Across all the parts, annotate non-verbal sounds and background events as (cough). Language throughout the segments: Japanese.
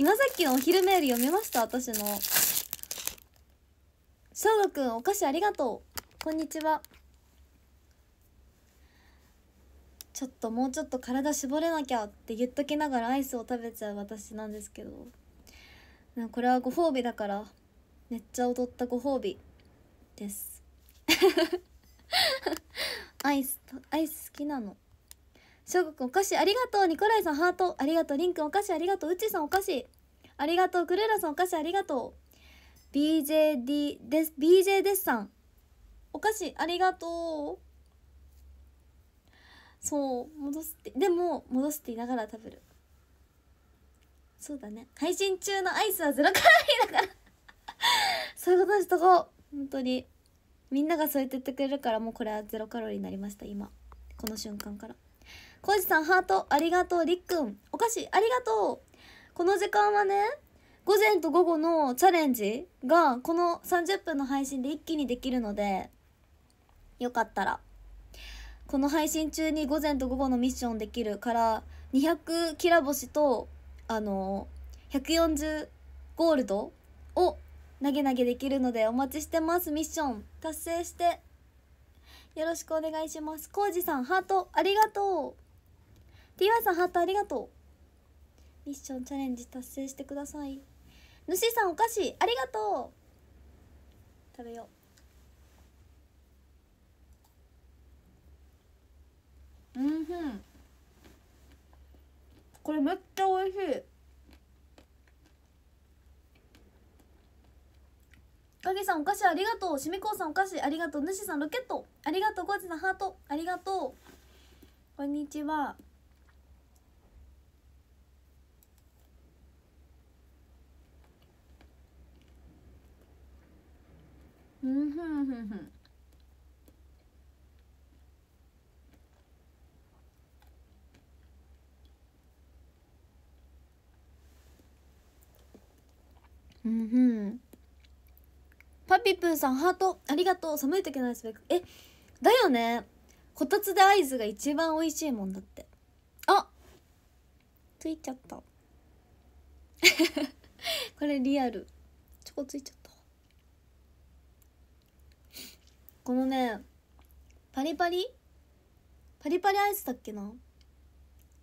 今さっきのお昼メール読めました私の翔吾くんお菓子ありがとうこんにちはちょっともうちょっと体絞れなきゃって言っときながらアイスを食べちゃう私なんですけどこれはご褒美だからめっちゃ踊ったご褒美です (laughs) アイスアイス好きなのしょうくんお菓子ありがとうニコライさんハートありがとうリンくんお菓子ありがとううちさんお菓子ありがとうクルーラさんお菓子ありがとう BJD です BJ ですさんお菓子ありがとうそう戻すってでも戻すって言いながら食べるそうだね配信中のアイスはゼロカロリーだからそういうことしとこう本当にみんながそうやって言ってくれるからもうこれはゼロカロリーになりました今この瞬間からコージさんハートありがとうりっくんお菓子ありがとうこの時間はね午前と午後のチャレンジがこの30分の配信で一気にできるのでよかったらこの配信中に午前と午後のミッションできるから200きら星とあの140ゴールドを投げ投げできるのでお待ちしてますミッション達成してよろしくお願いしますコージさんハートありがとう t ワさんハートありがとうミッションチャレンジ達成してください主さんお菓子ありがとう食べよううんふんこれめっちゃ美味しい影さんお菓子ありがとうしみこうさんお菓子ありがとう主さんロケットありがとうゴジさんハートありがとうこんにちはふんふんふんふんうんふんパピプーさんハートありがとう寒い時のアイスベックえだよねこたつでアイスが一番美味しいもんだってあついちゃったこれリアルチョコついちゃったこのねパリパリパリパリアイスだっけな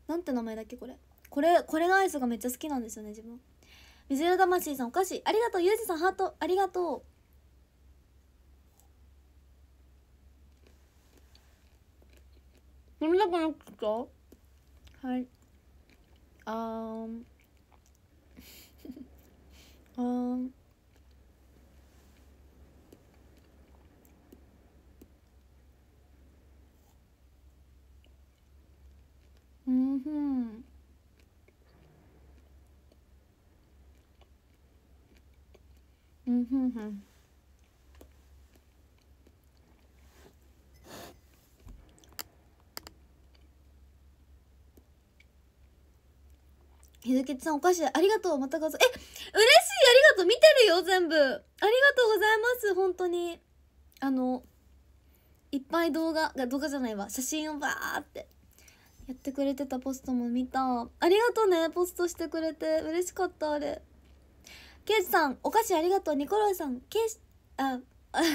なんて名前だっけこれこれこれのアイスがめっちゃ好きなんですよね自分水色魂さんお菓子ありがとうゆうじさんハートありがとう飲みたくなってきたはいあーん (laughs) あーんうんふんうんふんふんゆずきちさんお菓子ありがとうまた画像え嬉しいありがとう見てるよ全部ありがとうございます本当にあのいっぱい動画が動画じゃないわ写真をバーってやってくれてたポストも見たありがとうねポストしてくれて嬉しかったあれケイジさんお菓子ありがとうニコライさんケイジあ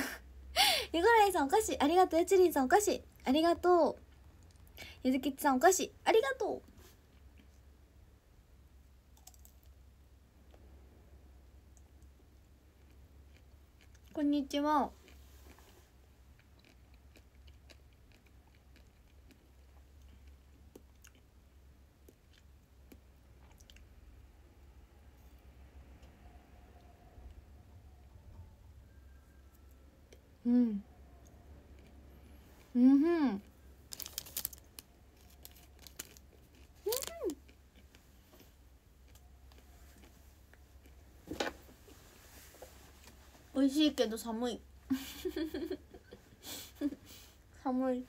(laughs) ニコライさんお菓子ありがとうやちりんさんお菓子ありがとうゆずきちさんお菓子ありがとうこんにちはうんうんん美味しいけど寒い (laughs) 寒い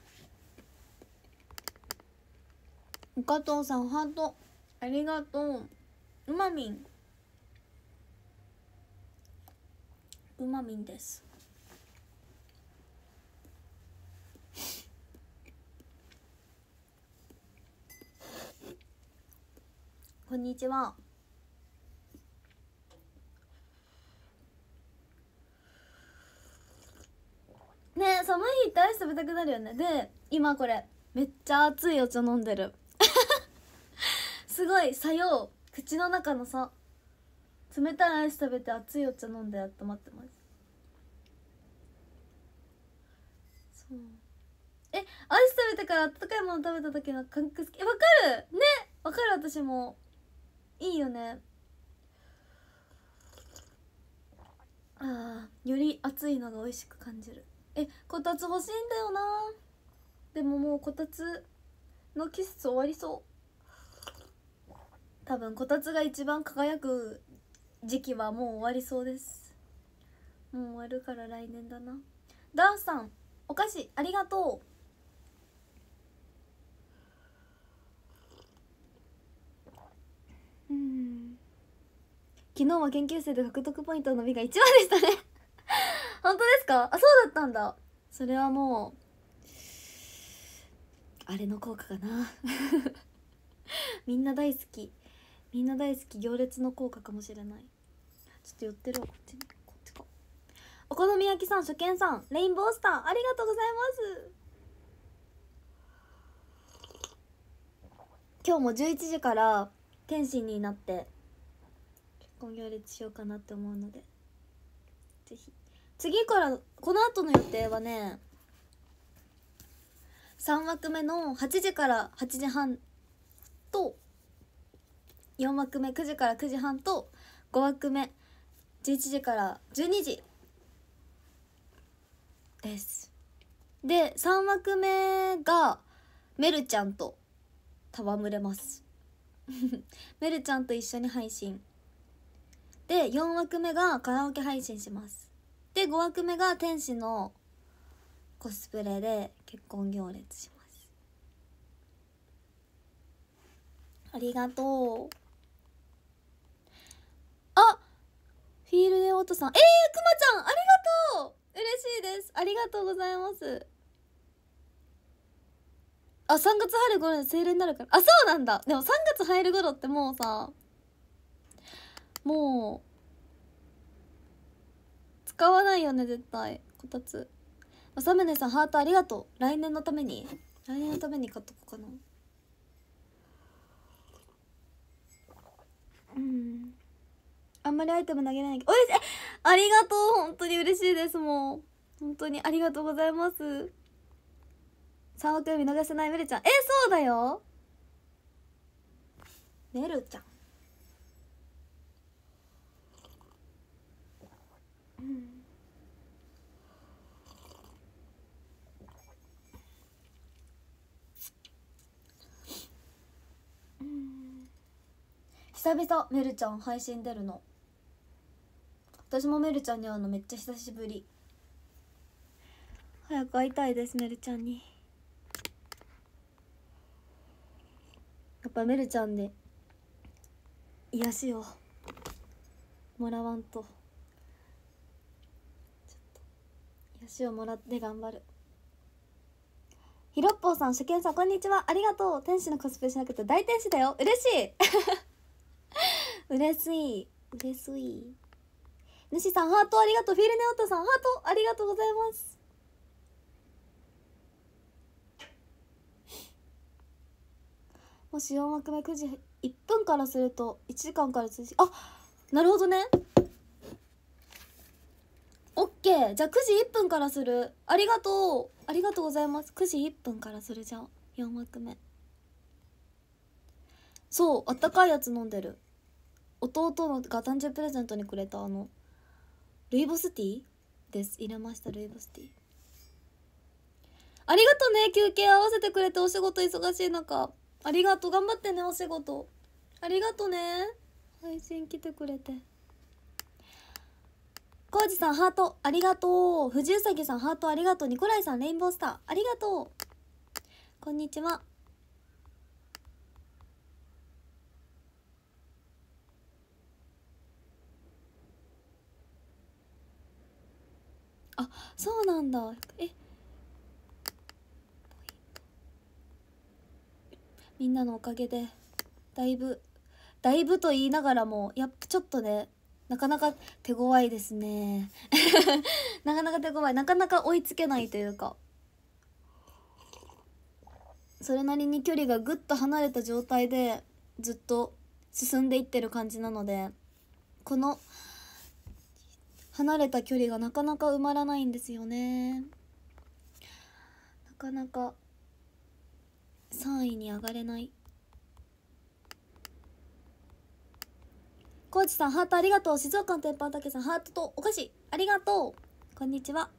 お加藤さんハートありがとううまみんうまみんですこんにちは。ね寒い日ってアイス食べたくなるよねで今これめっちゃ熱いお茶飲んでる (laughs) すごいさよう口の中のさ冷たいアイス食べて熱いお茶飲んで温まってますそうえアイス食べてから温かいもの食べた時の感覚好きわかるねわかる私もよねあより熱いのが美味しく感じるえこたつ欲しいんだよなでももうこたつの季節終わりそう多分こたつが一番輝く時期はもう終わりそうですもう終わるから来年だなダンさんお菓子ありがとううん昨日は研究生で獲得ポイントの伸が1番でしたね (laughs) 本当ですかあそうだったんだそれはもうあれの効果かな (laughs) みんな大好きみんな大好き行列の効果かもしれないちょっと寄ってるこっちこっちかお好み焼きさん初見さんレインボースターありがとうございます今日も11時から天心になって結婚行列しようかなって思うのでぜひ次からこの後の予定はね3枠目の8時から8時半と4枠目9時から9時半と5枠目11時から12時ですで3枠目がメルちゃんと戯れます (laughs) メルちゃんと一緒に配信で4枠目がカラオケ配信しますで5枠目が天使のコスプレで結婚行列しますありがとうあフィールデオートさんえー、くまちゃんありがとう嬉しいですありがとうございますあ3月入る頃に精霊になるからあそうなんだでも3月入る頃ってもうさもう使わないよね絶対こたつあさむねさんハートありがとう来年のために来年のために買っとこうかなうんあんまりアイテム投げないけどおいしいありがとう本当に嬉しいですもう本当にありがとうございます3億見逃せないメルちゃんえそうだよメルちゃんうん久々メルちゃん配信出るの私もメルちゃんに会うのめっちゃ久しぶり早く会いたいですメルちゃんにっぱメルちゃんで癒しをもらわんとと癒しをもらって頑張るひろっぽうさん初見さんこんにちはありがとう天使のコスプレしなくて大天使だよ嬉しい (laughs) 嬉しい嬉しい主さんハートありがとうフィールネオットさんハートありがとうございますもし4枠目9時1分からすると1時間から通信あなるほどねオッケーじゃあ9時1分からするありがとうありがとうございます9時1分からするじゃん4枠目そうあったかいやつ飲んでる弟が誕生日プレゼントにくれたあのルイボスティーです入れましたルイボスティーありがとね休憩合わせてくれてお仕事忙しい中ありがとう頑張ってねお仕事ありがとね配信来てくれてコ二ジさんハートありがとう藤うさぎさんハートありがとうニコライさんレインボースターありがとうこんにちはあそうなんだえみんなのおかげでだいぶだいぶと言いながらもやっぱちょっとねなかなか手強いですね (laughs) なかなか手わいなかなか追いつけないというかそれなりに距離がぐっと離れた状態でずっと進んでいってる感じなのでこの離れた距離がなかなか埋まらないんですよねなかなか3位に上がれないコーチさんハートありがとう静岡の天板たけさんハートとお菓子ありがとうこんにちは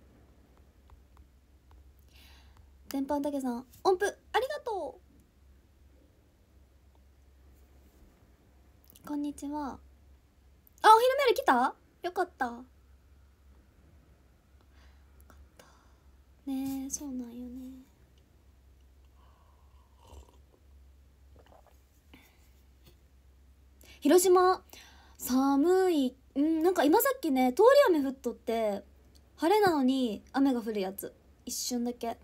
天板たけさん音符ありがとうこんにちはあお昼メール来たよかったねそうなんよね広島寒いうんなんか今さっきね通り雨降っとって晴れなのに雨が降るやつ一瞬だけ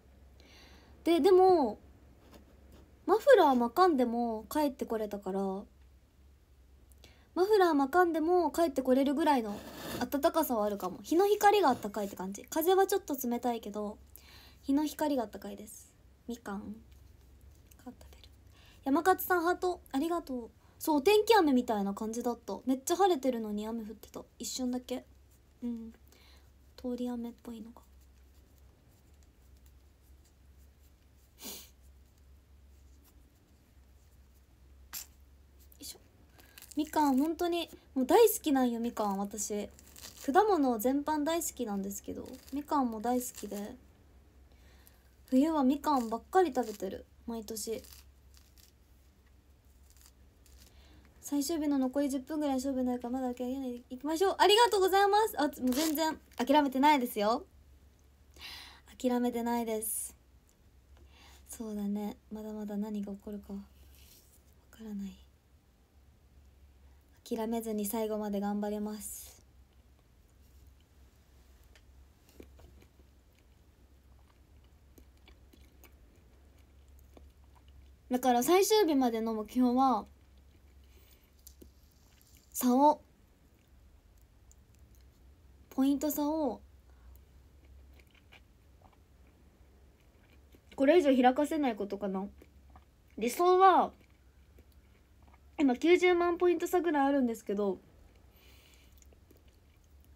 ででもマフラー巻かんでも帰ってこれたからマフラー巻かんでも帰ってこれるぐらいの暖かさはあるかも日の光があったかいって感じ風はちょっと冷たいけど日の光があったかいですみかん山勝さんハートありがとうそう天気雨みたいな感じだっためっちゃ晴れてるのに雨降ってた一瞬だけうん通り雨っぽいのが (laughs) みかん本当にもう大好きなんよみかん私果物全般大好きなんですけどみかんも大好きで冬はみかんばっかり食べてる毎年最終日の残り10分ぐらい勝負なるかまだ諦めないでいきましょうありがとうございますあもう全然諦めてないですよ諦めてないですそうだねまだまだ何が起こるかわからない諦めずに最後まで頑張れますだから最終日までの目標は差をポイント差をこれ以上開かせないことかな理想は今90万ポイント差ぐらいあるんですけど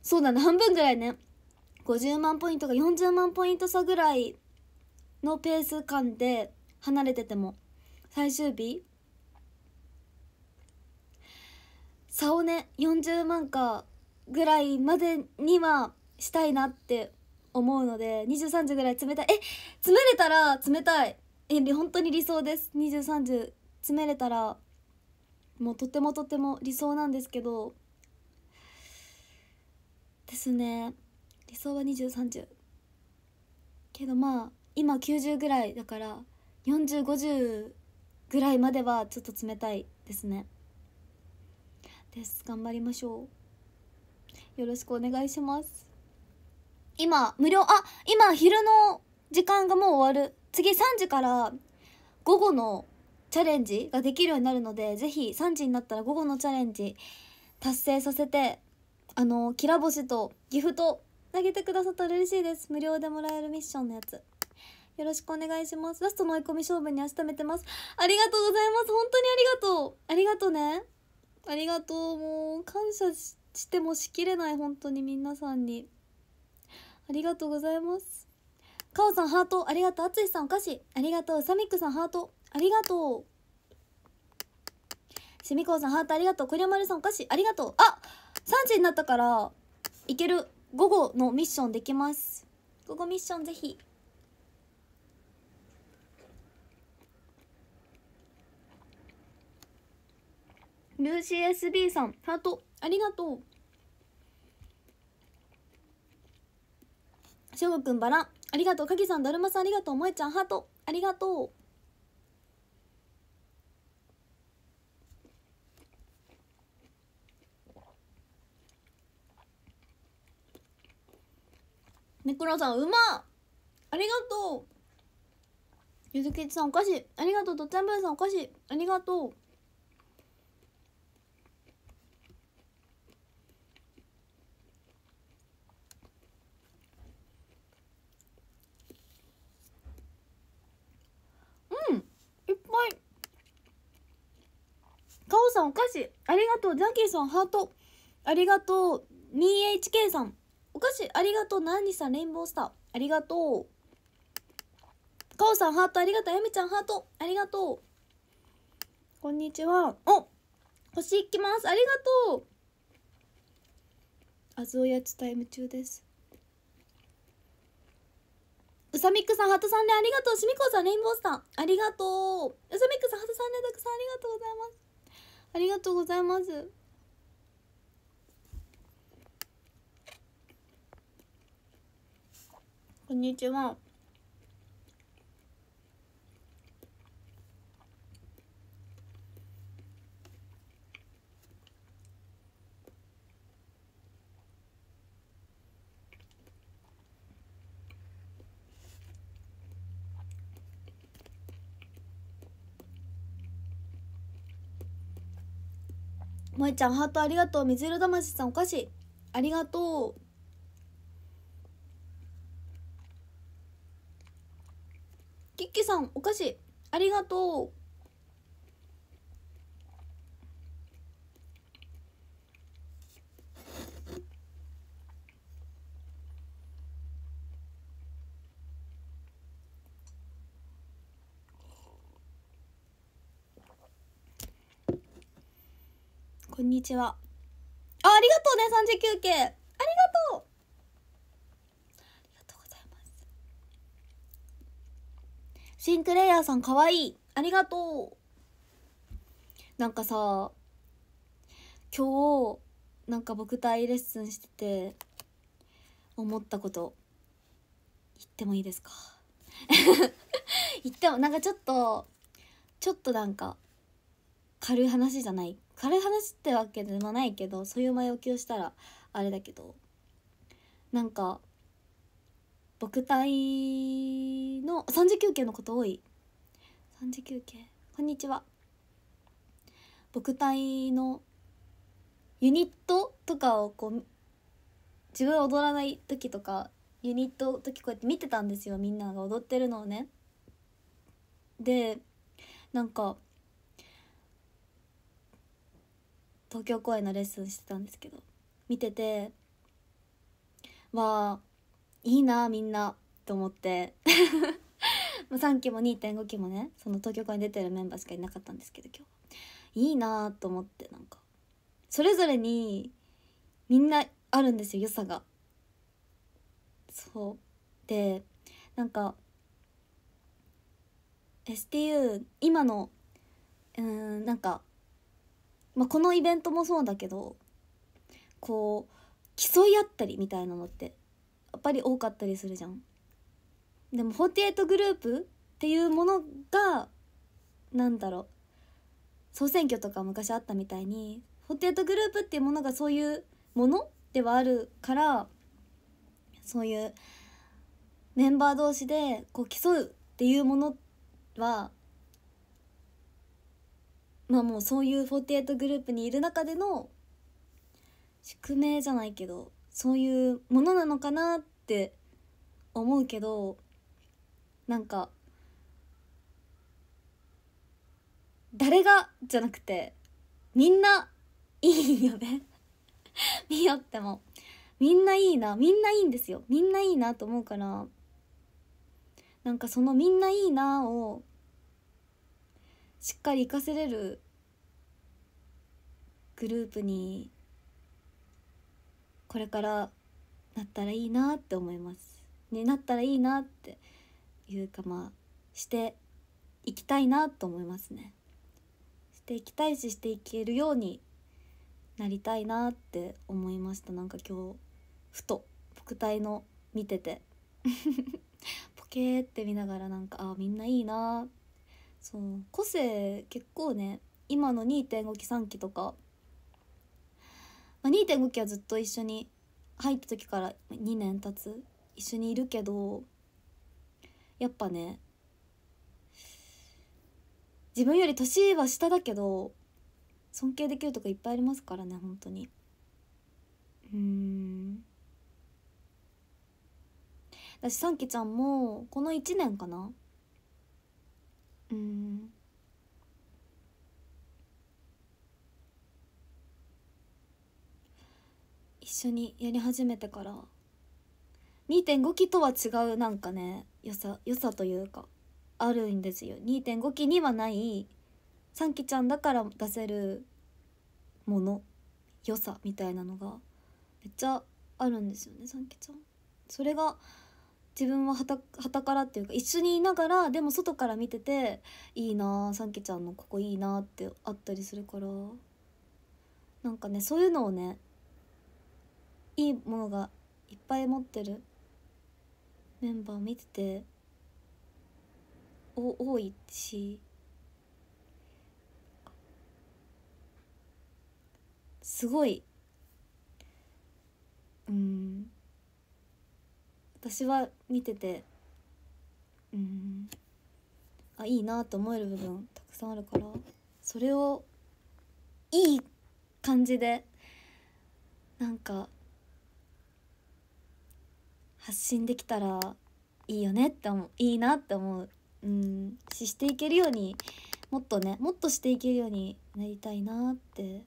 そうだね半分ぐらいね50万ポイントか40万ポイント差ぐらいのペース感で離れてても最終日差をね40万かぐらいまでにはしたいなって思うので23時ぐらい冷たいえ詰めれたら冷たいえ本当に理想です23時詰めれたらもうとてもとても理想なんですけどですね理想は2030けどまあ今90ぐらいだから4050ぐらいまではちょっと冷たいですねです頑張りましょうよろしくお願いします今無料あ今昼の時間がもう終わる次3時から午後のチャレンジができるようになるので是非3時になったら午後のチャレンジ達成させてあのきら星とギフト投げてくださったら嬉しいです無料でもらえるミッションのやつよろしくお願いしますラストの追い込み勝負に明日めてますありがとうございます本当にありがとうありがとうねありがとうもう感謝してもしきれない本当に皆さんにありがとうございますかおさんハートありがとうあつしさんお菓子ありがとうサミックさんハートありがとうしみこうさんハートありがとうこりゃまるさんお菓子ありがとうあ3時になったからいける午後のミッションできます午後ミッションぜひルーシー SB さんハートありがとうしょうくんバラありがとうかきさんだるまさんありがとうもえちゃんハートありがとうねクらさんうまありがとうゆずきちさんお菓子ありがとうとっちゃんぶんさんお菓子ありがとうごいカオさんお菓子ありがとうジャンキーさんハートありがとう 2HK さんお菓子ありがとうナンニさんレインボースターありがとうカオさんハートありがとうやみちゃんハートありがとうこんにちはお星いきますありがとうあずおやつタイム中ですサミックさん、ハートさんでありがとう。しみこさん、レインボースター、ありがとう。ウサミックさん、ハートさんね、たくさんありがとうございます。ありがとうございます。こんにちは。もえちゃんハートありがとう水色魂さんお菓子ありがとうキッキさんお菓子ありがとうこんにちは。あ、ありがとうね、三次休憩。ありがとう。ありがとうございます。シンクレイヤーさん、かわいい。ありがとう。なんかさ、今日、なんか僕体レッスンしてて、思ったこと、言ってもいいですか (laughs) 言っても、なんかちょっと、ちょっとなんか、軽い話じゃない軽い話ってわけでもないけどそういう前置きをしたらあれだけどなんか僕隊の3時休憩のこと多い3時休憩こんにちは僕隊のユニットとかをこう自分踊らない時とかユニット時こうやって見てたんですよみんなが踊ってるのをね。でなんか東京公演のレッスンしてたんですけど見ててわあいいなみんなと思って3期 (laughs) も2.5期もねその東京公演出てるメンバーしかいなかったんですけど今日いいなと思ってなんかそれぞれにみんなあるんですよ良さが。そうでなんか STU 今のうんなんかまあ、このイベントもそうだけどこう競い合ったりみたいなのってやっぱり多かったりするじゃん。でも48グループっていうものがなんだろう総選挙とか昔あったみたいに48グループっていうものがそういうものではあるからそういうメンバー同士でこう競うっていうものはまあもうそういう48グループにいる中での宿命じゃないけどそういうものなのかなって思うけどなんか誰がじゃなくてみんないいよね (laughs) 見よってもみんないいなみんないいんですよみんないいなと思うからなんかそのみんないいなをしっかり活かせれるグループにこれからなったらいいなって思います。ね、なったらいいなっていうかまあしていきたいなと思いますね。していきたいししていけるようになりたいなって思いましたなんか今日ふと副体の見てて (laughs) ポケーって見ながらなんかあみんないいなーって。そう個性結構ね今の2.5期3期とか、まあ、2.5期はずっと一緒に入った時から2年経つ一緒にいるけどやっぱね自分より年は下だけど尊敬できるとこいっぱいありますからね本当にうん私3期ちゃんもこの1年かなうん一緒にやり始めてから2.5期とは違うなんかね良さ良さというかあるんですよ2.5期にはない3期ちゃんだから出せるもの良さみたいなのがめっちゃあるんですよね3期ちゃん。それが自分ははたからっていうか一緒にいながらでも外から見てていいなあンキけちゃんのここいいなってあったりするからなんかねそういうのをねいいものがいっぱい持ってるメンバー見ててお多いしすごい私は見ててうんあいいなと思える部分たくさんあるからそれをいい感じでなんか発信できたらいいよねって思ういいなって思ううんししていけるようにもっとねもっとしていけるようになりたいなって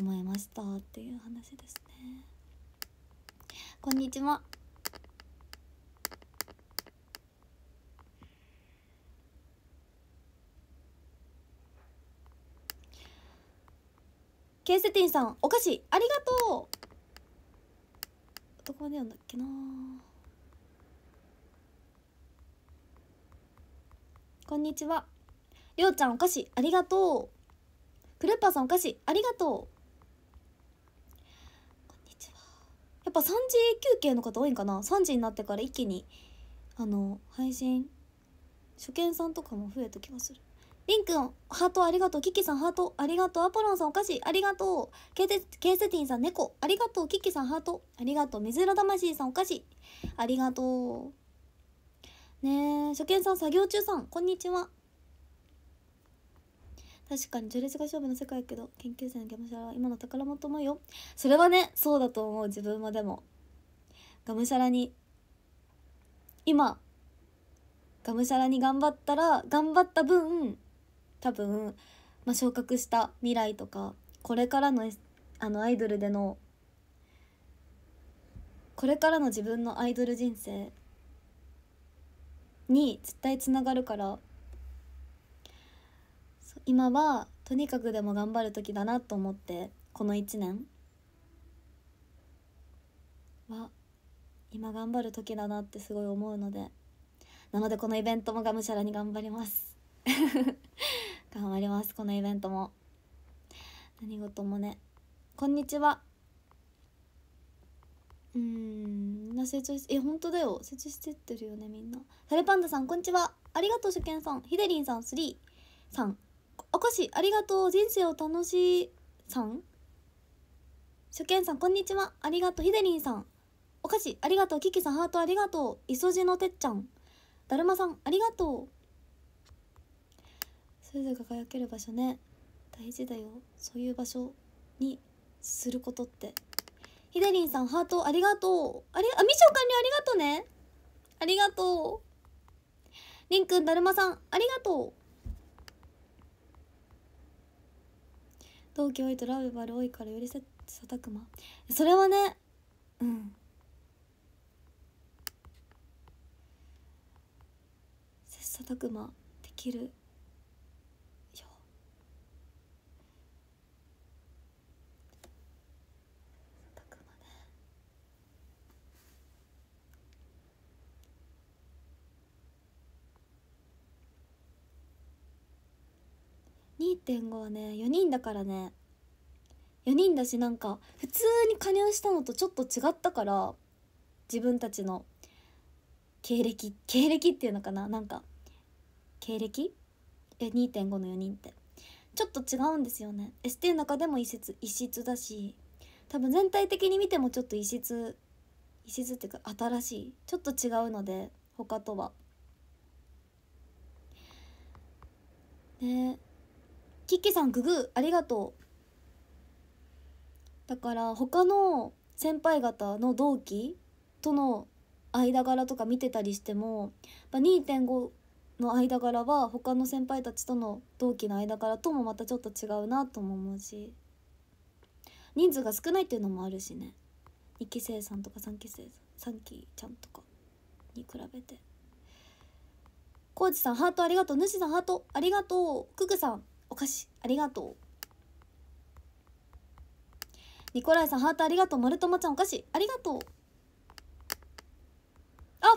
思いましたっていう話ですね。こんにちはケースティンさんお菓子ありがとうどこまで読んだっけなこんにちはりょうちゃんお菓子ありがとうクルッパーさんお菓子ありがとうこんにちはやっぱ3時休憩の方多いんかな3時になってから一気にあの配信初見さんとかも増えた気がするりんくん、ハートありがとう。キキさん、ハートありがとう。アポロンさん、お菓子ありがとう。ケテケセティンさん、猫ありがとう。キキさん、ハートありがとう。水色魂さん、お菓子ありがとう。ねえ、初見さん、作業中さん、こんにちは。確かに序列が勝負の世界やけど研究生のゲムシャラ今の宝物と思うよそれはねそうだと思う自分もでもがむしゃらに今がむしゃらに頑張ったら頑張った分多分、まあ、昇格した未来とかこれからのあのアイドルでのこれからの自分のアイドル人生に絶対つながるから今はとにかくでも頑張る時だなと思ってこの1年は今頑張る時だなってすごい思うのでなのでこのイベントもがむしゃらに頑張ります頑張りますこのイベントも何事もねこんにちはうんみんな成長してえ本当だよ成長してってるよねみんなサレパンダさんこんにちはありがとう初見さんひでりんさん3さんおこしありがとう人生を楽しいさん初見さんこんにちはありがとうひでりんさんお菓子ありがとうキキさんハートありがとう磯そのてっちゃんだるまさんありがとうが輝ける場所ね大事だよそういう場所にすることってひでりんさんハートありがとうありあミッションありがとうねありがとうりんくんだるまさんありがとう東京へとラブバル多いからよりささたくまそれはねうん切磋琢磨できる2.5はね4人だからね4人だしなんか普通に加入したのとちょっと違ったから自分たちの経歴経歴っていうのかななんか経歴え2.5の4人ってちょっと違うんですよね ST の中でも異質異質だし多分全体的に見てもちょっと異質異質っていうか新しいちょっと違うので他とはねえキッさんググありがとうだから他の先輩方の同期との間柄とか見てたりしても2.5の間柄は他の先輩たちとの同期の間柄ともまたちょっと違うなとも思うし人数が少ないっていうのもあるしね2期生さんとか3期生さん3期ちゃんとかに比べてコウチさんハートありがとう主さんハートありがとうククさんお菓子ありがとうニコライさんハートありがとうまるともちゃんお菓子ありがとうあフォローありがと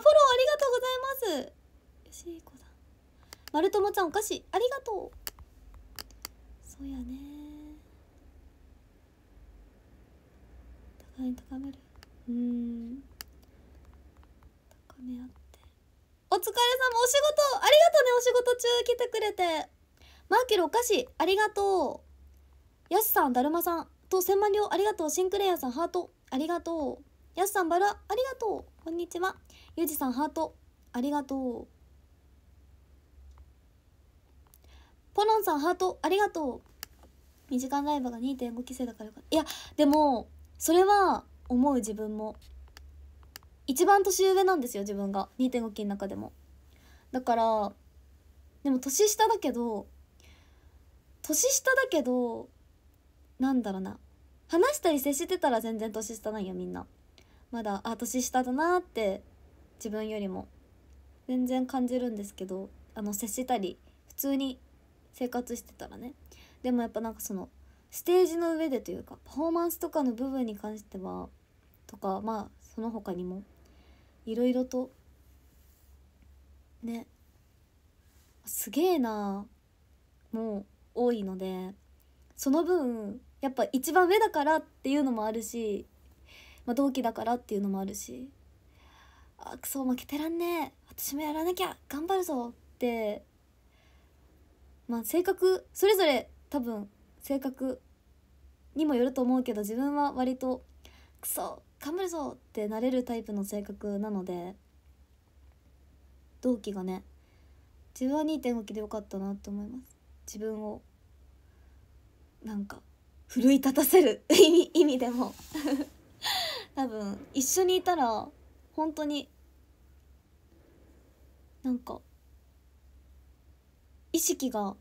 うございますよしこだまるともちゃんお菓子ありがとうそうやね互い高めるうん高め合ってお疲れ様お仕事ありがとうねお仕事中来てくれてマーケルお菓子ありがとうヤスさんだるまさんと千万両ありがとうシンクレアさんハートありがとうヤスさんバラありがとうこんにちはユージさんハートありがとうポロンさんハートありがとう2時間ライブが2.5期生だからかいやでもそれは思う自分も一番年上なんですよ自分が2.5期の中でもだからでも年下だけど年下だけどなんだろうな話したり接してたら全然年下なんよみんなまだあ年下だなって自分よりも全然感じるんですけどあの接したり普通に生活してたらねでもやっぱなんかそのステージの上でというかパフォーマンスとかの部分に関してはとかまあその他にもいろいろとねすげえなもう多いのでその分やっぱ一番上だからっていうのもあるし、まあ、同期だからっていうのもあるしあクソ負けてらんねえ私もやらなきゃ頑張るぞってまあ性格それぞれ多分性格にもよると思うけど自分は割とクソ頑張るぞってなれるタイプの性格なので同期がね自分は2.5期でよかったなって思います。自分をなんか奮い立たせる (laughs) 意味意味でも (laughs) 多分一緒にいたら本当になんか意識が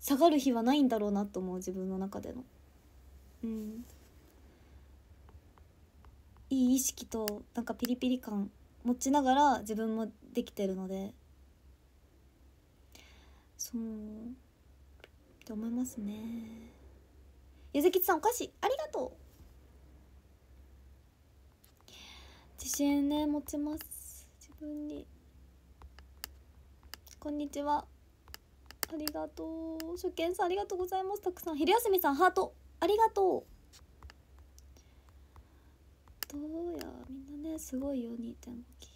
下がる日はないんだろうなと思う自分の中での。うんいい意識となんかピリピリ感持ちながら自分もできてるのでそうって思いますねゆずきつさんお菓子ありがとう自信ね持ちます自分にこんにちはありがとう初見さんありがとうございますたくさん昼休みさんハートありがとうどうやみんなねすごいよ2.5期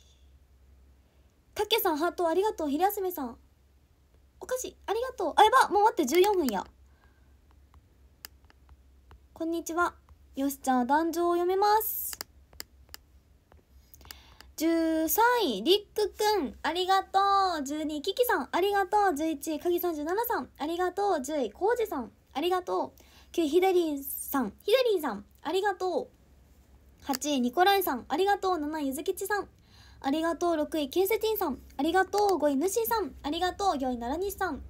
かけさんハートありがとう昼休みさん菓子ありがとうあやばもう待って14分やこんにちはよしちゃん壇上を読めます13位りっくくんありがとう12位ききさんありがとう11位かぎさん37さんありがとう10位こうじさんありがとう9位ひだりんさんひだりんさんありがとう8位ニコライさんありがとう7位ゆずきちさんありがとう6位ケイセティンさんありがとう5位ヌシーさんありがとう4位奈良西さん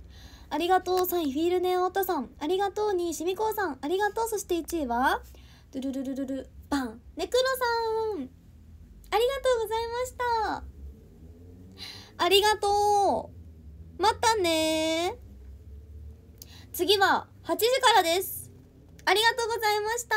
ありがとう3位フィールネオータさんありがとう2位シミコーさんありがとうそして1位はドゥルルルルルバンネクロさんありがとうございましたありがとうまたね次は8時からですありがとうございました